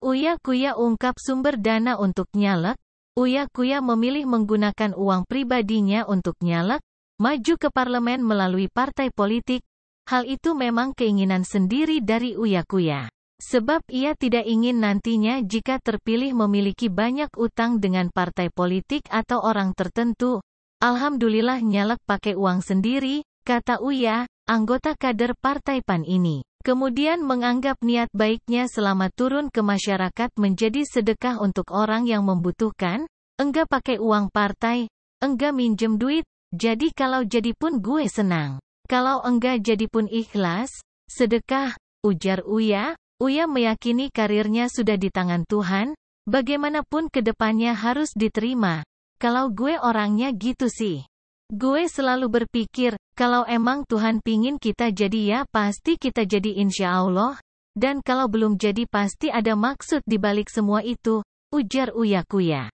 Uya Kuya ungkap sumber dana untuk nyalek, Uya Kuya memilih menggunakan uang pribadinya untuk nyalek, maju ke parlemen melalui partai politik, hal itu memang keinginan sendiri dari Uya Kuya. Sebab ia tidak ingin nantinya jika terpilih memiliki banyak utang dengan partai politik atau orang tertentu. Alhamdulillah nyalek pakai uang sendiri, kata Uya, anggota kader Partai PAN ini. Kemudian menganggap niat baiknya selama turun ke masyarakat menjadi sedekah untuk orang yang membutuhkan, enggak pakai uang partai, enggak minjem duit, jadi kalau jadi pun gue senang. Kalau enggak jadi pun ikhlas, sedekah, ujar Uya, Uya meyakini karirnya sudah di tangan Tuhan, bagaimanapun kedepannya harus diterima. Kalau gue orangnya gitu sih. Gue selalu berpikir, kalau emang Tuhan pingin kita jadi ya pasti kita jadi insya Allah, dan kalau belum jadi pasti ada maksud di balik semua itu, ujar Uyakuya.